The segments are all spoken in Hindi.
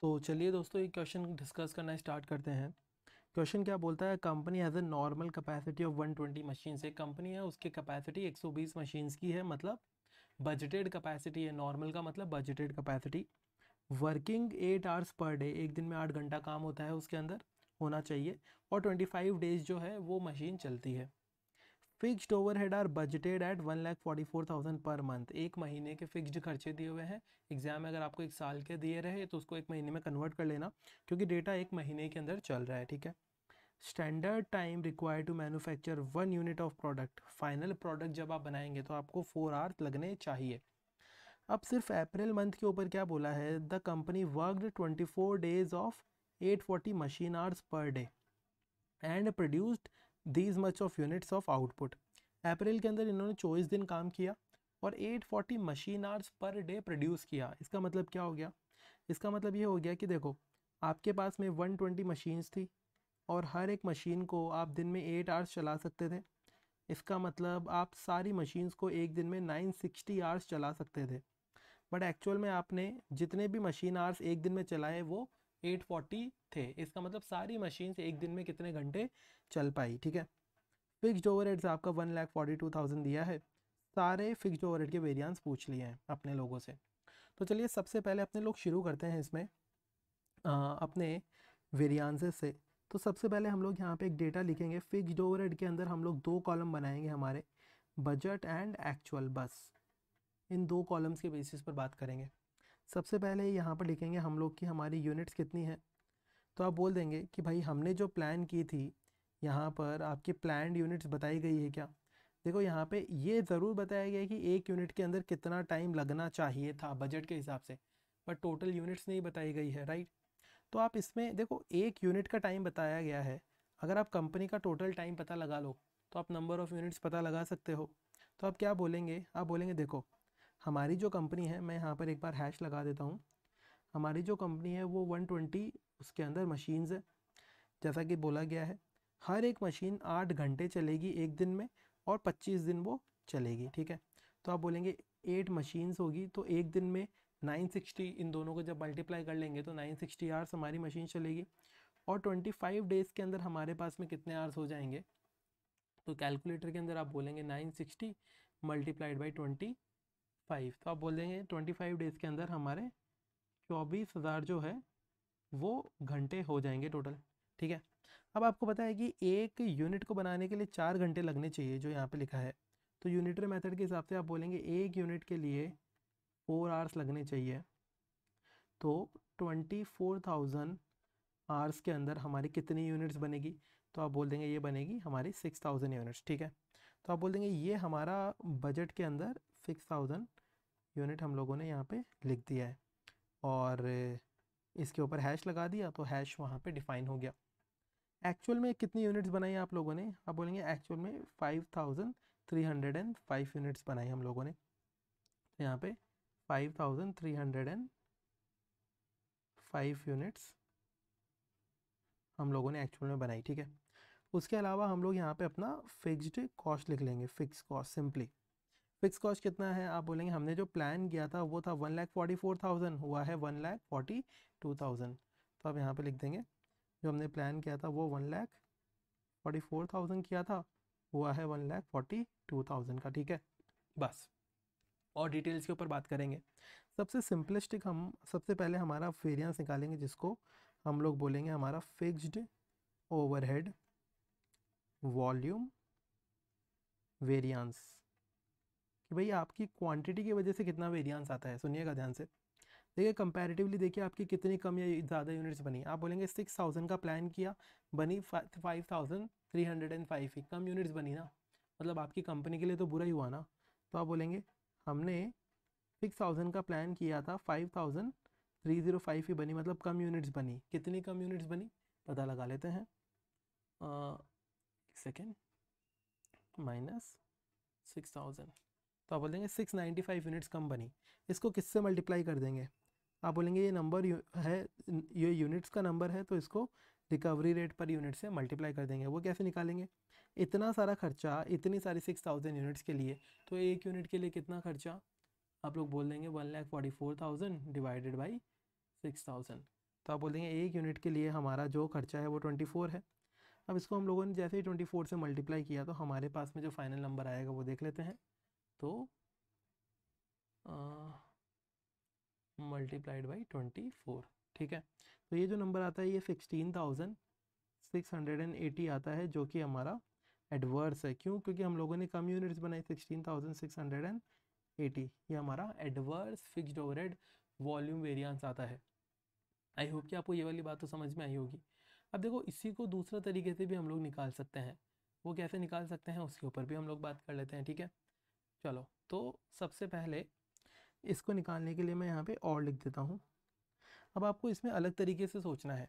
तो चलिए दोस्तों एक क्वेश्चन डिस्कस करना स्टार्ट करते हैं क्वेश्चन क्या बोलता है company has a normal capacity of 120 machines एक कंपनी है उसकी कैपेसिटी 120 मशीन्स की है मतलब बजटेड कैपेसिटी है नॉर्मल का मतलब budgeted capacity working eight hours per day एक दिन में आठ घंटा काम होता है उसके अंदर होना चाहिए और 25 डेज जो है वो मशीन चलती है fixed overhead are budgeted at one lakh forty four thousand per month एक महीने के फिक्स्ड खर्चे दिए हुए हैं एग्जाम में अगर आपको एक साल के दिए रहे तो उसको एक महीने में कन्वर्ट कर लेना क्योंकि डेटा एक महीने के अंदर चल रहा है ठीक है standard time require to manufacture one unit of product final product जब आप बनाएंगे तो आपको फोर आवर लगने चाहिए अब सिर्फ अप्रैल मंथ के ऊपर क्या बोला है the company worked four days of eight forty machine hours per day and produced these much of units of output अप्रैल के अंदर इन्होंने चौबीस दिन काम किया और 840 machine hours per day produce किया इसका मतलब क्या हो गया इसका मतलब ये हो गया कि देखो आपके पास में ट्वेंटी मशीन्स थी और हर एक मशीन को आप दिन में एट आवर्स चला सकते थे इसका मतलब आप सारी मशीन्स को एक दिन में 960 आवर्स चला सकते थे बट एक्चुअल में आपने जितने भी मशीन आवर्स एक दिन में चलाए वो 840 थे इसका मतलब सारी मशीन एक दिन में कितने घंटे चल पाई ठीक है ओवर ओवरहेड्स आपका one lakh forty two thousand दिया है सारे फिक्स्ड ओवर के वेरियांस पूछ लिए हैं अपने लोगों से तो चलिए सबसे पहले अपने लोग शुरू करते हैं इसमें आ, अपने वेरियांसेस से तो सबसे पहले हम लोग यहाँ पे एक डेटा लिखेंगे फिक्स्ड ओवर के अंदर हम लोग दो कॉलम बनाएंगे हमारे बजट एंड एक्चुअल बस इन दो कॉलम्स के बेसिस पर बात करेंगे सबसे पहले यहाँ पर लिखेंगे हम लोग की हमारी यूनिट्स कितनी है तो आप बोल देंगे कि भाई हमने जो प्लान की थी यहाँ पर आपकी प्लान यूनिट्स बताई गई है क्या देखो यहाँ पे ये ज़रूर बताया गया है कि एक यूनिट के अंदर कितना टाइम लगना चाहिए था बजट के हिसाब से बट टोटल यूनिट्स नहीं बताई गई है राइट तो आप इसमें देखो एक यूनिट का टाइम बताया गया है अगर आप कंपनी का टोटल टाइम पता लगा लो तो आप नंबर ऑफ़ यूनिट्स पता लगा सकते हो तो आप क्या बोलेंगे आप बोलेंगे देखो हमारी जो कंपनी है मैं यहाँ पर एक बार हैश लगा देता हूँ हमारी जो कंपनी है वो 120 उसके अंदर मशीन्स है जैसा कि बोला गया है हर एक मशीन आठ घंटे चलेगी एक दिन में और पच्चीस दिन वो चलेगी ठीक है तो आप बोलेंगे एट मशीन्स होगी तो एक दिन में 960 इन दोनों को जब मल्टीप्लाई कर लेंगे तो 960 सिक्सटी आवर्स हमारी मशीन चलेगी और 25 डेज़ के अंदर हमारे पास में कितने आवर्स हो जाएंगे तो कैलकुलेटर के अंदर आप बोलेंगे nine sixty multiplied by twenty five तो आप बोल देंगे ट्वेंटी फाइव डेज़ के अंदर हमारे चौबीस हज़ार जो है वो घंटे हो जाएंगे टोटल ठीक है अब आपको पता है कि एक यूनिट को बनाने के लिए चार घंटे लगने चाहिए जो यहाँ पे लिखा है तो यूनिटरी मेथड के हिसाब से आप बोलेंगे एक यूनिट के लिए फोर आवर्स लगने चाहिए तो ट्वेंटी फोर थाउजेंड आवर्स के अंदर हमारी कितनी यूनिट्स बनेगी तो आप बोल देंगे ये बनेगी हमारी सिक्स थाउजेंड यूनिट्स ठीक है तो आप बोल देंगे ये हमारा बजट के अंदर सिक्स थाउजेंड यूनिट हम लोगों ने यहाँ पे लिख दिया है और इसके ऊपर हैश लगा दिया तो हैश वहाँ पे डिफाइन हो गया एक्चुअल में कितनी यूनिट्स बनाई आप लोगों ने आप बोलेंगे एक्चुअल में five thousand three hundred and five units बनाई हम लोगों ने तो यहाँ पे five thousand three hundred and five units हम लोगों ने एक्चुअल में बनाई ठीक है उसके अलावा हम लोग यहाँ पे अपना फिक्स्ड कॉस्ट लिख लेंगे fix cost simply fix cost कितना है आप बोलेंगे हमने जो प्लान किया था वो था one lakh forty four thousand हुआ है one lakh forty two thousand तो आप यहाँ पे लिख देंगे जो हमने प्लान किया था वो one lakh forty four thousand किया था हुआ है one lakh forty two thousand का ठीक है बस और डिटेल्स के ऊपर बात करेंगे सबसे सिंपलिस्टिक हम सबसे पहले हमारा वेरियंस निकालेंगे जिसको हम लोग बोलेंगे हमारा फिक्स्ड ओवरहेड वॉल्यूम वेरियंस कि भाई आपकी क्वांटिटी की वजह से कितना वेरियंस आता है सुनिएगा ध्यान से देखिए कंपैरेटिवली देखिए आपकी कितनी कम या ज़्यादा यूनिट्स बनी आप बोलेंगे सिक्स थाउजेंड का प्लान किया बनी five thousand three hundred and five ही कम यूनिट्स बनी ना मतलब आपकी कंपनी के लिए तो बुरा ही हुआ ना तो आप बोलेंगे हमने सिक्स थाउजेंड का प्लान किया था five thousand three zero five ही बनी मतलब कम यूनिट्स बनी कितनी कम यूनिट्स बनी पता लगा लेते हैं सेकेंड माइनस सिक्स थाउजेंड तो आप बोलेंगे सिक्स नाइन्टी फाइव यूनिट्स कम बनी इसको किससे मल्टीप्लाई कर देंगे आप बोलेंगे ये नंबर है ये यूनिट्स का नंबर है तो इसको रिकवरी रेट पर यूनिट से मल्टीप्लाई कर देंगे वो कैसे निकालेंगे इतना सारा खर्चा इतनी सारी सिक्स थाउजेंड यूनिट्स के लिए तो एक यूनिट के लिए कितना खर्चा आप लोग बोल देंगे one lakh forty four thousand divided by six thousand तो आप बोल देंगे एक यूनिट के लिए हमारा जो खर्चा है वो ट्वेंटी फोर है अब इसको हम लोगों ने जैसे ही ट्वेंटी फोर से मल्टीप्लाई किया तो हमारे पास में जो फाइनल नंबर आएगा वो देख लेते हैं तो मल्टीप्लाइड बाई ट्वेंटी फोर ठीक है तो ये जो नंबर आता है ये sixteen thousand six hundred and eighty आता है जो कि हमारा एडवर्स है क्यों क्योंकि हम लोगों ने कम यूनिट्स बनाई sixteen thousand six hundred and eighty ये हमारा adverse fixed overhead volume variance आता है आई होप कि आपको ये वाली बात तो समझ में आई होगी अब देखो इसी को दूसरा तरीके से भी हम लोग निकाल सकते हैं वो कैसे निकाल सकते हैं उसके ऊपर भी हम लोग बात कर लेते हैं ठीक है चलो तो सबसे पहले इसको निकालने के लिए मैं यहाँ पे और लिख देता हूँ अब आपको इसमें अलग तरीके से सोचना है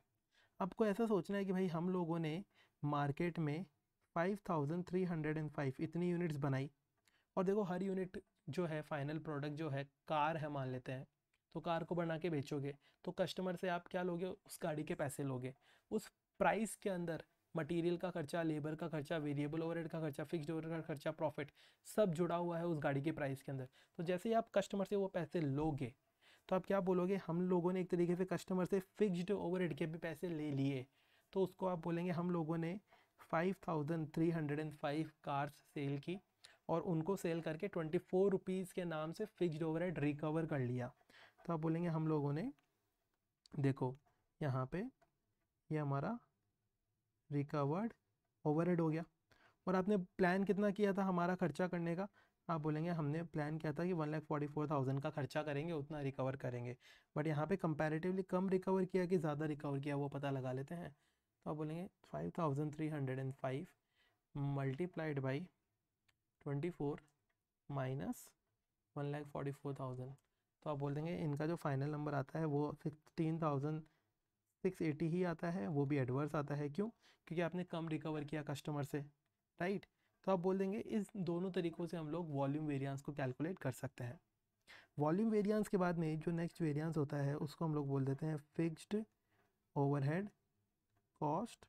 आपको ऐसा सोचना है कि भाई हम लोगों ने मार्केट में 5,305 इतनी यूनिट्स बनाई और देखो हर यूनिट जो है फाइनल प्रोडक्ट जो है कार है मान लेते हैं तो कार को बना के बेचोगे तो कस्टमर से आप क्या लोगे उस गाड़ी के पैसे लोगे उस प्राइस के अंदर मटेरियल का खर्चा लेबर का खर्चा वेरिएबल ओवरहेड का खर्चा फिक्स्ड ओवरहेड का खर्चा प्रॉफिट सब जुड़ा हुआ है उस गाड़ी के प्राइस के अंदर तो जैसे ही आप कस्टमर से वो पैसे लोगे तो आप क्या बोलोगे हम लोगों ने एक तरीके से कस्टमर से फिक्स्ड ओवरहेड के भी पैसे ले लिए तो उसको आप बोलेंगे हम लोगों ने 5,305 कार्स सेल की और उनको सेल करके ट्वेंटी फोर रुपीज़ के नाम से फिक्स्ड ओवरहेड रिकवर कर लिया तो आप बोलेंगे हम लोगों ने देखो यहाँ पे ये यह हमारा रिकवर्ड ओवरहेड हो गया और आपने प्लान कितना किया था हमारा खर्चा करने का आप बोलेंगे हमने प्लान किया था कि one lakh forty four thousand का खर्चा करेंगे उतना रिकवर करेंगे बट यहाँ पे कंपैरेटिवली कम रिकवर किया कि ज़्यादा रिकवर किया वो पता लगा लेते हैं तो आप बोलेंगे five thousand three hundred and five multiplied by twenty four minus one lakh forty four thousand तो आप बोल देंगे इनका जो फाइनल नंबर आता है वो सिक्सटीन थाउजेंड सिक्स एटी ही आता है वो भी एडवर्स आता है क्यों क्योंकि आपने कम रिकवर किया कस्टमर से राइट तो आप बोल देंगे इस दोनों तरीक़ों से हम लोग वॉल्यूम वेरियंस को कैलकुलेट कर सकते हैं वॉल्यूम वेरियंस के बाद में जो नेक्स्ट वेरियंस होता है उसको हम लोग बोल देते हैं फिक्स्ड ओवरहेड कॉस्ट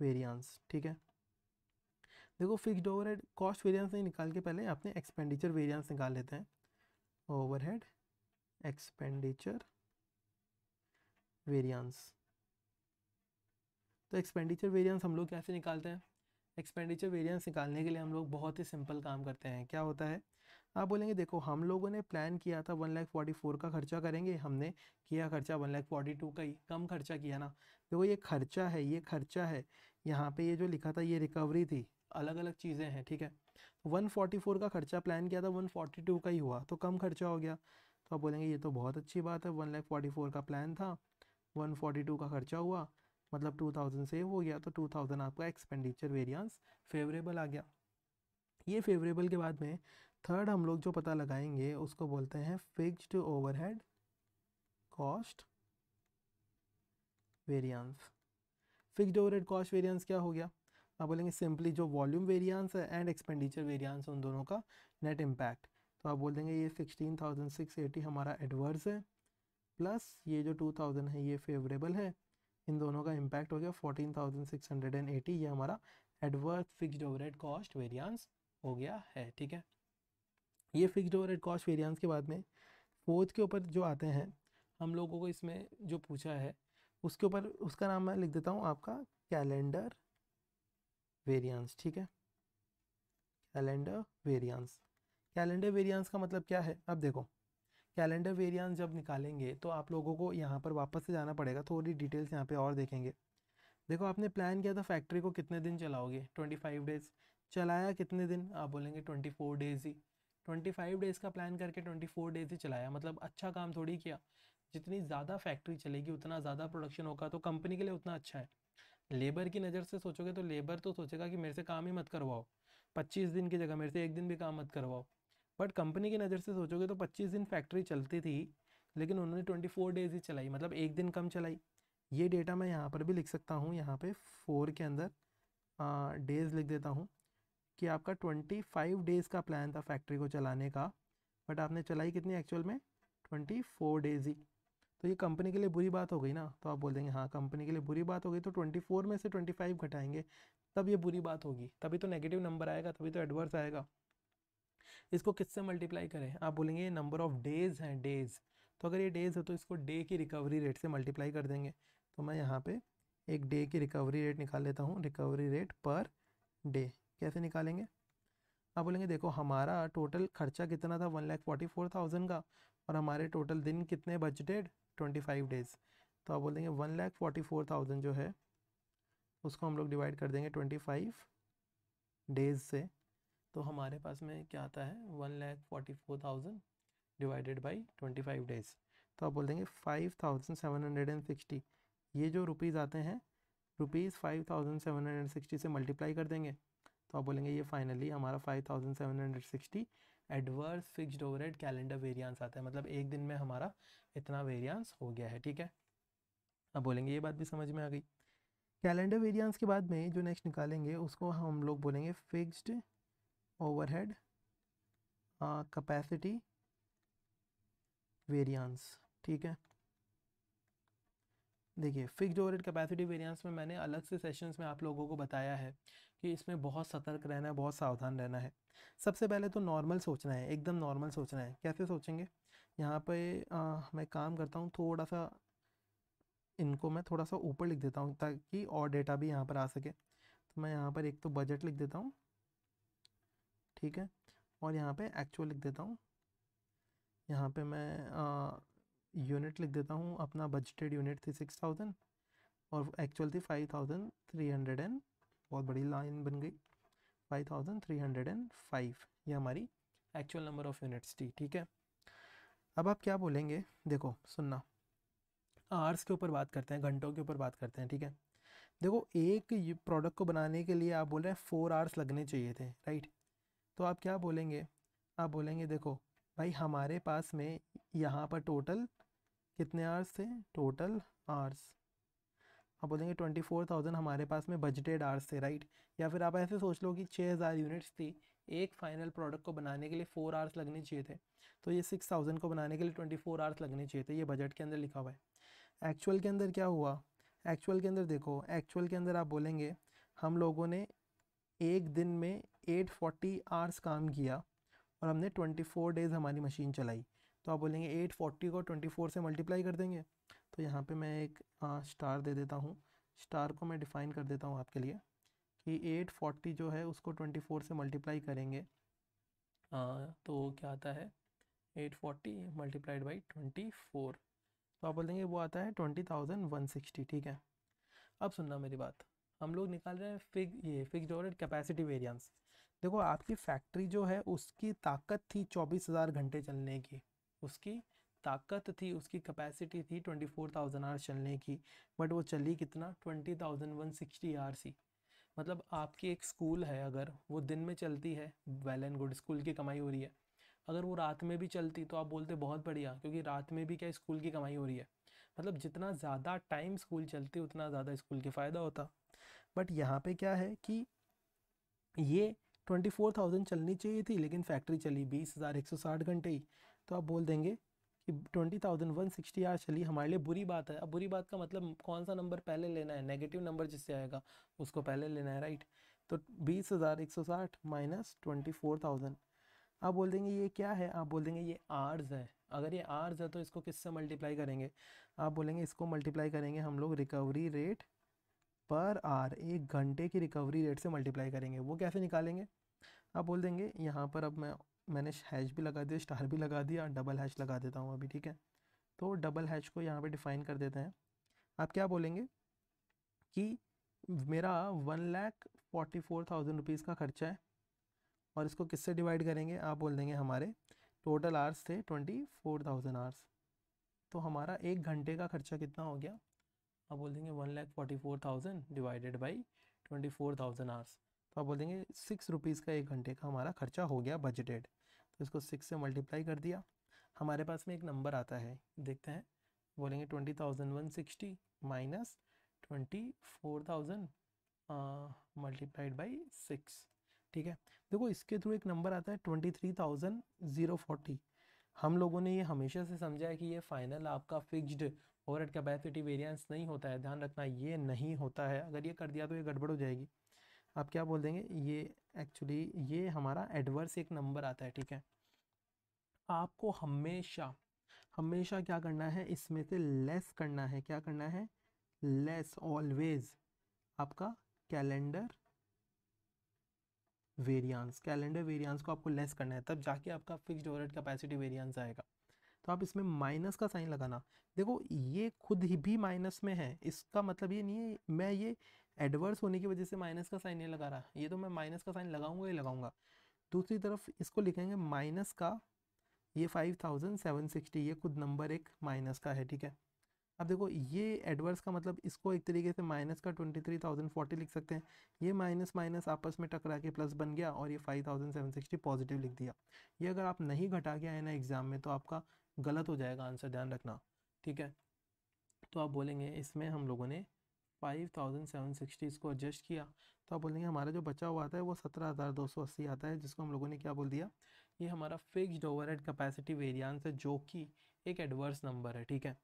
वेरियंस ठीक है देखो फिक्स्ड ओवरहेड कॉस्ट वेरियंस नहीं निकाल के पहले अपने एक्सपेंडिचर वेरियंस निकाल लेते हैं overhead expenditure वेरियंस तो एक्सपेंडिचर वेरियंस हम लोग कैसे निकालते हैं एक्सपेंडिचर वेरियंस निकालने के लिए हम लोग बहुत ही सिंपल काम करते हैं क्या होता है आप बोलेंगे देखो हम लोगों ने प्लान किया था वन लाख फोर्टी फोर का खर्चा करेंगे हमने किया खर्चा वन लाख फोर्टी टू का ही कम खर्चा किया ना देखो ये खर्चा है ये खर्चा है यहाँ पे ये जो लिखा था ये रिकवरी थी अलग अलग चीज़ें हैं ठीक है 144 का खर्चा प्लान किया था 142 का ही हुआ तो कम खर्चा हो गया तो आप बोलेंगे ये तो बहुत अच्छी बात है वन लैख फोर्टी फोर का प्लान था 142 का खर्चा हुआ मतलब 2000 सेव हो गया तो 2000 आपका एक्सपेंडिचर वेरियंस फेवरेबल आ गया ये फेवरेबल के बाद में थर्ड हम लोग जो पता लगाएंगे उसको बोलते हैं fixed overhead cost variance fixed overhead cost variance क्या हो गया आप बोलेंगे सिंपली जो वॉल्यूम वेरियंस है एंड एक्सपेंडिचर वेरियांस उन दोनों का नेट इम्पैक्ट तो आप बोल देंगे ये सिक्सटीन थाउजेंड सिक्स एटी हमारा एडवर्स है प्लस ये जो टू थाउजेंड है ये फेवरेबल है इन दोनों का इम्पैक्ट हो गया fourteen thousand six hundred and eighty ये हमारा adverse fixed overhead cost variance हो गया है ठीक है ये फिक्स्ड ओवरहेड कॉस्ट वेरियंस के बाद में फोर्थ के ऊपर जो आते हैं हम लोगों को इसमें जो पूछा है उसके ऊपर उसका नाम मैं लिख देता हूँ आपका कैलेंडर वेरियंस ठीक है कैलेंडर वेरियंस कैलेंडर वेरियंस का मतलब क्या है अब देखो कैलेंडर वेरियंस जब निकालेंगे तो आप लोगों को यहाँ पर वापस से जाना पड़ेगा थोड़ी डिटेल्स यहाँ पे और देखेंगे देखो आपने प्लान किया था फैक्ट्री को कितने दिन चलाओगे 25 डेज़ चलाया कितने दिन आप बोलेंगे 24 डेज़ ही 25 डेज़ का प्लान करके 24 डेज़ ही चलाया मतलब अच्छा काम थोड़ी किया जितनी ज़्यादा फैक्ट्री चलेगी उतना ज़्यादा प्रोडक्शन होगा तो कंपनी के लिए उतना अच्छा है लेबर की नज़र से सोचोगे तो लेबर तो सोचेगा कि मेरे से काम ही मत करवाओ पच्चीस दिन की जगह मेरे से एक दिन भी काम मत करवाओ बट कंपनी की नज़र से सोचोगे तो पच्चीस दिन फैक्ट्री चलती थी लेकिन उन्होंने ट्वेंटी फोर डेज ही चलाई मतलब एक दिन कम चलाई ये डेटा मैं यहाँ पर भी लिख सकता हूँ यहाँ पे फोर के अंदर डेज़ लिख देता हूँ कि आपका ट्वेंटी फाइव डेज़ का प्लान था फैक्ट्री को चलाने का बट आपने चलाई कितनी एक्चुअल में ट्वेंटी फोर डेज़ ही तो ये कंपनी के लिए बुरी बात हो गई ना तो आप बोल देंगे हाँ कंपनी के लिए बुरी बात हो गई तो 24 में से 25 घटाएंगे तब ये बुरी बात होगी तभी तो नेगेटिव नंबर आएगा तभी तो एडवर्स आएगा इसको किससे मल्टीप्लाई करें आप बोलेंगे ये नंबर ऑफ डेज हैं डेज तो अगर ये डेज हो तो इसको डे की रिकवरी रेट से मल्टीप्लाई कर देंगे तो मैं यहाँ पर एक डे की रिकवरी रेट निकाल लेता हूँ रिकवरी रेट पर डे कैसे निकालेंगे आप बोलेंगे देखो हमारा टोटल खर्चा कितना था one lakh forty four thousand का और हमारे टोटल दिन कितने बजटेड ट्वेंटी फाइव डेज़ तो आप बोल देंगे one lakh forty four thousand जो है उसको हम लोग डिवाइड कर देंगे ट्वेंटी फाइव डेज़ से तो हमारे पास में क्या आता है one lakh forty four thousand divided by twenty five days तो आप बोल देंगे five thousand seven hundred and sixty ये जो रुपीज़ आते हैं rupees five thousand seven hundred sixty से मल्टीप्लाई कर देंगे तो आप बोलेंगे ये फाइनली हमारा 5760 adverse fixed overhead calendar variance आता है मतलब एक दिन में हमारा इतना वेरिएंस हो गया है ठीक है अब बोलेंगे ये बात भी समझ में आ गई कैलेंडर वेरिएंस के बाद में जो नेक्स्ट निकालेंगे उसको हम लोग बोलेंगे फिक्स्ड ओवरहेड कैपेसिटी वेरिएंस ठीक है देखिए फिक्स्ड ओवरहेड कैपेसिटी वेरिएंस में मैंने अलग से सेशंस में आप लोगों को बताया है कि इसमें बहुत सतर्क रहना है बहुत सावधान रहना है सबसे पहले तो नॉर्मल सोचना है एकदम नॉर्मल सोचना है कैसे सोचेंगे यहाँ पर मैं काम करता हूँ थोड़ा सा इनको मैं थोड़ा सा ऊपर लिख देता हूँ ताकि और डेटा भी यहाँ पर आ सके तो मैं यहाँ पर एक तो बजट लिख देता हूँ ठीक है और यहाँ पर एक्चुअल लिख देता हूँ यहाँ पर मैं यूनिट लिख देता हूँ अपना बजटेड यूनिट थी सिक्स थाउजेंड और एक्चुअल थी five thousand three hundred and बहुत बड़ी लाइन बन गई five thousand three hundred and five ये हमारी एक्चुअल नंबर ऑफ़ यूनिट्स थी ठीक है अब आप क्या बोलेंगे देखो सुनना आर्स के ऊपर बात करते हैं घंटों के ऊपर बात करते हैं ठीक है देखो एक प्रोडक्ट को बनाने के लिए आप बोल रहे हैं फोर आवर्स लगने चाहिए थे राइट तो आप क्या बोलेंगे आप बोलेंगे देखो भाई हमारे पास में यहाँ पर टोटल कितने आवर्स थे टोटल आवर्स आप बोलेंगे ट्वेंटी फोर थाउजेंड हमारे पास में बजटेड आर्स थे राइट या फिर आप ऐसे सोच लो कि छः हज़ार यूनिट्स थी एक फाइनल प्रोडक्ट को बनाने के लिए फोर आवर्स लगने चाहिए थे तो ये सिक्स थाउजेंड को बनाने के लिए ट्वेंटी फोर आवर्स लगने चाहिए थे ये बजट के अंदर लिखा हुआ है एक्चुअल के अंदर क्या हुआ एक्चुअल के अंदर देखो एक्चुअल के अंदर आप बोलेंगे हम लोगों ने एक दिन में एट फोर्टी आर्स काम किया और हमने ट्वेंटी फोर डेज़ हमारी मशीन चलाई तो आप बोलेंगे एट फोर्टी को ट्वेंटी फोर से मल्टीप्लाई कर देंगे तो यहाँ पे मैं एक आ, स्टार दे देता हूँ स्टार को मैं डिफ़ाइन कर देता हूँ आपके लिए कि एट फोर्टी जो है उसको ट्वेंटी फोर से मल्टीप्लाई करेंगे आ, तो क्या आता है eight forty multiplied by twenty four तो आप बोल देंगे वो आता है ट्वेंटी थाउजेंड वन सिक्सटी ठीक है अब सुनना मेरी बात हम लोग निकाल रहे हैं फिग ये फिक्स और कैपेसिटी वेरियंस देखो आपकी फैक्ट्री जो है उसकी ताकत थी चौबीस हज़ार घंटे चलने की उसकी ताकत थी उसकी कैपेसिटी थी ट्वेंटी फोर थाउजेंड आर चलने की बट वो चली कितना twenty thousand one sixty hours सी मतलब आपकी एक स्कूल है अगर वो दिन में चलती है वेल एंड गुड स्कूल की कमाई हो रही है अगर वो रात में भी चलती तो आप बोलते बहुत बढ़िया क्योंकि रात में भी क्या स्कूल की कमाई हो रही है मतलब जितना ज़्यादा टाइम स्कूल चलती उतना ज़्यादा स्कूल के फ़ायदा होता बट यहाँ पे क्या है कि ये ट्वेंटी फोर थाउजेंड चलनी चाहिए थी लेकिन फैक्ट्री चली बीस हज़ार एक सौ साठ घंटे ही तो आप बोल देंगे कि twenty thousand one sixty hours चली हमारे लिए बुरी बात है अब बुरी बात का मतलब कौन सा नंबर पहले लेना है नेगेटिव नंबर जिससे आएगा उसको पहले लेना है राइट तो बीस हज़ार एक सौ साठ माइनस ट्वेंटी फोर थाउजेंड आप बोल देंगे ये क्या है आप बोल देंगे ये आर्स है अगर ये आर्स है तो इसको किससे मल्टीप्लाई करेंगे आप बोलेंगे इसको मल्टीप्लाई करेंगे हम लोग रिकवरी रेट पर आर एक घंटे की रिकवरी रेट से मल्टीप्लाई करेंगे वो कैसे निकालेंगे आप बोल देंगे यहाँ पर अब मैं मैंने हैश भी लगा दिया स्टार भी लगा दिया डबल हैश लगा देता हूँ अभी ठीक है तो डबल हैश को यहाँ पे डिफ़ाइन कर देते हैं आप क्या बोलेंगे कि मेरा one lakh forty four thousand rupees का खर्चा है और इसको किससे डिवाइड करेंगे आप बोल देंगे हमारे टोटल आर्स थे ट्वेंटी फोर थाउजेंड आर्स तो हमारा एक घंटे का खर्चा कितना हो गया आप बोल देंगे one lakh forty four thousand divided by twenty four thousand hours तो आप बोल देंगे सिक्स रुपीज़ का एक घंटे का हमारा खर्चा हो गया बजटेड तो इसको सिक्स से मल्टीप्लाई कर दिया हमारे पास में एक नंबर आता है देखते हैं बोलेंगे twenty thousand one sixty minus twenty four thousand multiplied by six ठीक है देखो इसके थ्रू एक नंबर आता है twenty three thousand zero forty हम लोगों ने ये हमेशा से समझा है कि ये फाइनल आपका फिक्स्ड ओवरहेड कैपेसिटी वेरिएंस नहीं होता है ध्यान रखना ये नहीं होता है अगर ये कर दिया तो ये गड़बड़ हो जाएगी आप क्या बोल देंगे ये एक्चुअली ये हमारा एडवर्स एक नंबर आता है ठीक है आपको हमेशा हमेशा क्या करना है इसमें से लेस करना है क्या करना है लेस ऑलवेज आपका कैलेंडर वेरियांस कैलेंडर वेरियांस को आपको लेस करना है तब जाके आपका फिक्स्ड ओवरहेड कैपेसिटी वेरियांस आएगा तो आप इसमें माइनस का साइन लगाना देखो ये खुद ही भी माइनस में है इसका मतलब ये नहीं है मैं ये एडवर्स होने की वजह से माइनस का साइन नहीं लगा रहा ये तो मैं माइनस का साइन लगाऊंगा ही लगाऊंगा दूसरी तरफ इसको लिखेंगे माइनस का ये फाइव थाउजेंड सेवन सिक्सटी ये खुद नंबर एक माइनस का है ठीक है अब देखो ये एडवर्स का मतलब इसको एक तरीके से माइनस का ट्वेंटी थ्री थाउजेंड फोर्टी लिख सकते हैं ये माइनस माइनस आपस में टकरा के प्लस बन गया और ये five thousand seven sixty positive लिख दिया ये अगर आप नहीं घटा के आए ना एग्ज़ाम में तो आपका गलत हो जाएगा आंसर ध्यान रखना ठीक है तो आप बोलेंगे इसमें हम लोगों ने फाइव थाउजेंड सेवन सिक्सटी इसको एडजस्ट किया तो आप बोलेंगे हमारा जो बचा हुआ आता है वो सत्रह हज़ार दो सौ अस्सी आता है जिसको हम लोगों ने क्या बोल दिया ये हमारा ओवर हेड कैपेसिटी वेरियांस है जो कि एक एडवर्स नंबर है ठीक है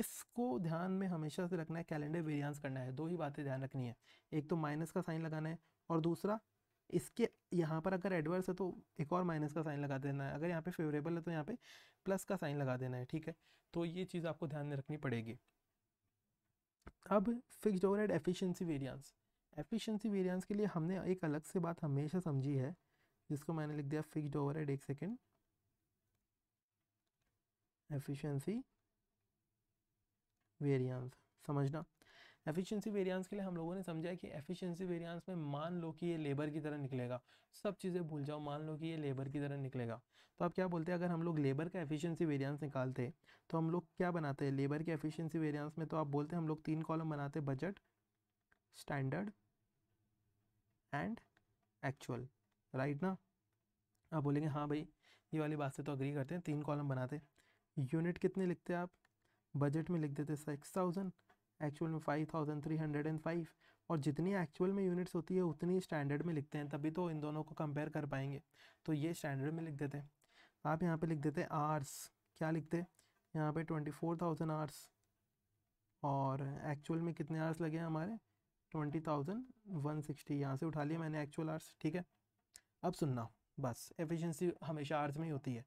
इसको ध्यान में हमेशा से रखना है कैलेंडर वेरियांस करना है दो ही बातें ध्यान रखनी है एक तो माइनस का साइन लगाना है और दूसरा इसके यहाँ पर अगर एडवर्स है तो एक और माइनस का साइन लगा देना है अगर यहाँ पे फेवरेबल है तो यहाँ पे प्लस का साइन लगा देना है ठीक है तो ये चीज़ आपको ध्यान में रखनी पड़ेगी अब over overhead efficiency variance efficiency variance के लिए हमने एक अलग से बात हमेशा समझी है जिसको मैंने लिख दिया ओवर ओवरहेड एक सेकेंड एफिशिएंसी वेरिएंस समझना एफिशिएंसी वेरिएंस के लिए हम लोगों ने समझा कि एफिशिएंसी वेरिएंस में मान लो कि ये लेबर की तरह निकलेगा सब चीज़ें भूल जाओ मान लो कि ये लेबर की तरह निकलेगा तो आप क्या बोलते हैं अगर हम लोग लेबर का एफिशिएंसी वेरिएंस निकालते तो हम लोग क्या बनाते हैं लेबर के एफिशिएंसी वेरिएंस में तो आप बोलते हैं हम लोग तीन कॉलम बनाते budget standard and actual right ना आप बोलेंगे हाँ भाई ये वाली बात से तो अग्री करते हैं तीन कॉलम बनाते यूनिट कितने लिखते आप बजट में लिख देते सिक्स थाउजेंड एक्चुअल में five thousand three hundred and five और जितनी एक्चुअल में यूनिट्स होती है उतनी स्टैंडर्ड में लिखते हैं तभी तो इन दोनों को कंपेयर कर पाएंगे तो ये स्टैंडर्ड में लिख देते हैं आप यहाँ पे लिख देते हैं आर्स क्या लिखते हैं यहाँ पे ट्वेंटी फोर थाउजेंड आर्स और एक्चुअल में कितने आर्स लगे हैं हमारे ट्वेंटी थाउजेंड वन सिक्सटी यहाँ से उठा लिया मैंने एक्चुअल आर्स ठीक है अब सुनना बस एफिशिएंसी हमेशा आर्स में ही होती है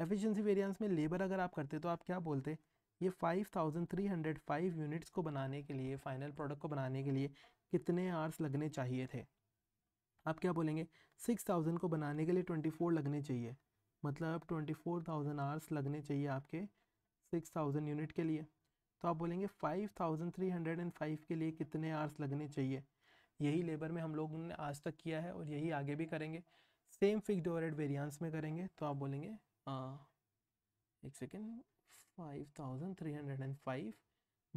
एफिशिएंसी वेरिएंस में लेबर अगर आप करते तो आप क्या बोलते ये 5305 यूनिट्स को बनाने के लिए फाइनल प्रोडक्ट को बनाने के लिए कितने आर्स लगने चाहिए थे आप क्या बोलेंगे 6000 को बनाने के लिए 24 लगने चाहिए मतलब 24,000 आवर्स लगने चाहिए आपके 6000 यूनिट के लिए तो आप बोलेंगे 5305 के लिए कितने आर्स लगने चाहिए यही लेबर में हम लोगों ने आज तक किया है और यही आगे भी करेंगे सेम फिक्स्ड ओवरहेड वेरिएंस में करेंगे तो आप बोलेंगे आ, हाँ, एक सेकेंड 5305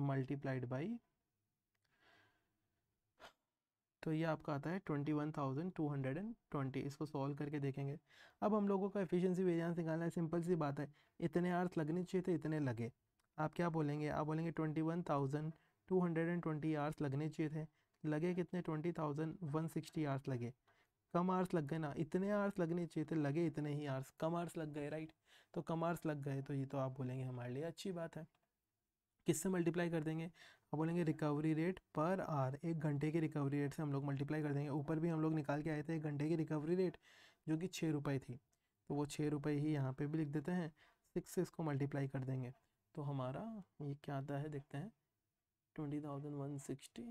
मल्टीप्लाइड बाई तो ये आपका आता है 21,220 इसको सॉल्व करके देखेंगे अब हम लोगों का एफिशिएंसी वेरिएंस निकालना है सिंपल सी बात है इतने आर्स लगने चाहिए थे इतने लगे आप क्या बोलेंगे आप बोलेंगे 21,220 आर्स लगने चाहिए थे लगे कितने 20,160 आर्स लगे कम आर्स लग गए ना इतने आर्स लगने चाहिए थे लगे इतने ही आर्स कम आर्स लग गए राइट तो कम आर्स लग गए तो ये तो आप बोलेंगे हमारे लिए अच्छी बात है किससे मल्टीप्लाई कर देंगे आप बोलेंगे रिकवरी रेट पर आर एक घंटे के रिकवरी रेट से हम लोग मल्टीप्लाई कर देंगे ऊपर भी हम लोग निकाल के आए थे एक घंटे की रिकवरी रेट जो कि छः रुपये थी तो वो छः रुपये ही यहाँ पे भी लिख देते हैं सिक्स से इसको मल्टीप्लाई कर देंगे तो हमारा ये क्या आता है देखते हैं twenty thousand one sixty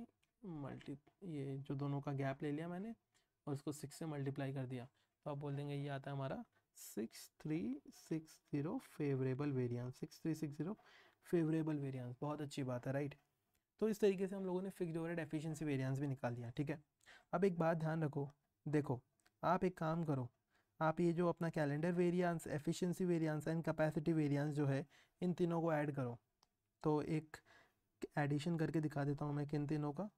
multi ये जो दोनों का गैप ले लिया मैंने और इसको सिक्स से मल्टीप्लाई कर दिया तो आप बोल देंगे ये आता है हमारा six three six zero favourable variance six three six zero favourable variance बहुत अच्छी बात है राइट तो इस तरीके से हम लोगों ने फिक्स ओवरहेड एफिशिएंसी वेरियंस भी निकाल दिया ठीक है अब एक बात ध्यान रखो देखो आप एक काम करो आप ये जो अपना calendar variance efficiency variance and capacity variance जो है इन तीनों को ऐड करो तो एक एडिशन करके दिखा देता हूँ मैं किन तीनों का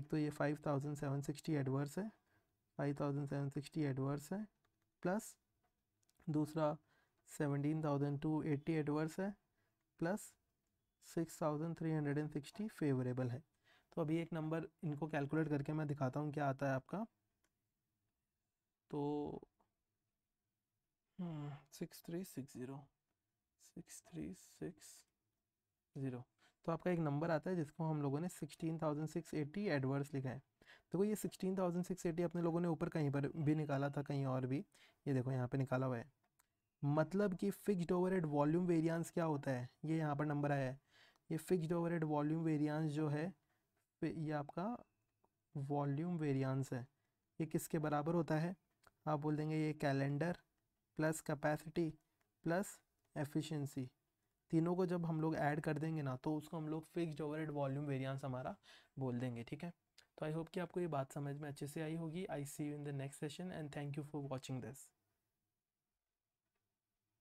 एक तो ये five thousand seven sixty adverse है 5760 एडवर्स है प्लस दूसरा 17280 एडवर्स है प्लस 6360 फेवरेबल है तो अभी एक नंबर इनको कैलकुलेट करके मैं दिखाता हूँ क्या आता है आपका तो हम्म, six three six zero six three six zero तो आपका एक नंबर आता है जिसको हम लोगों ने sixteen thousand six eighty adverse लिखा है देखो तो ये सिक्सटीन थाउजेंड सिक्स एटी अपने लोगों ने ऊपर कहीं पर भी निकाला था कहीं और भी ये देखो यहाँ पे निकाला हुआ है मतलब कि फिक्स्ड ओवरहेड वॉल्यूम वेरियांस क्या होता है ये यहाँ पर नंबर आया है ये फिक्स्ड ओवरहेड वॉल्यूम वेरियांस जो है ये आपका वॉल्यूम वेरियांस है ये किसके बराबर होता है आप बोल देंगे ये calendar plus capacity plus efficiency तीनों को जब हम लोग ऐड कर देंगे ना तो उसको हम लोग फिक्स्ड ओवरहेड वॉल्यूम वेरियांस हमारा बोल देंगे ठीक है तो आई होप कि आपको ये बात समझ में अच्छे से आई होगी I see you in the next session and thank you for watching this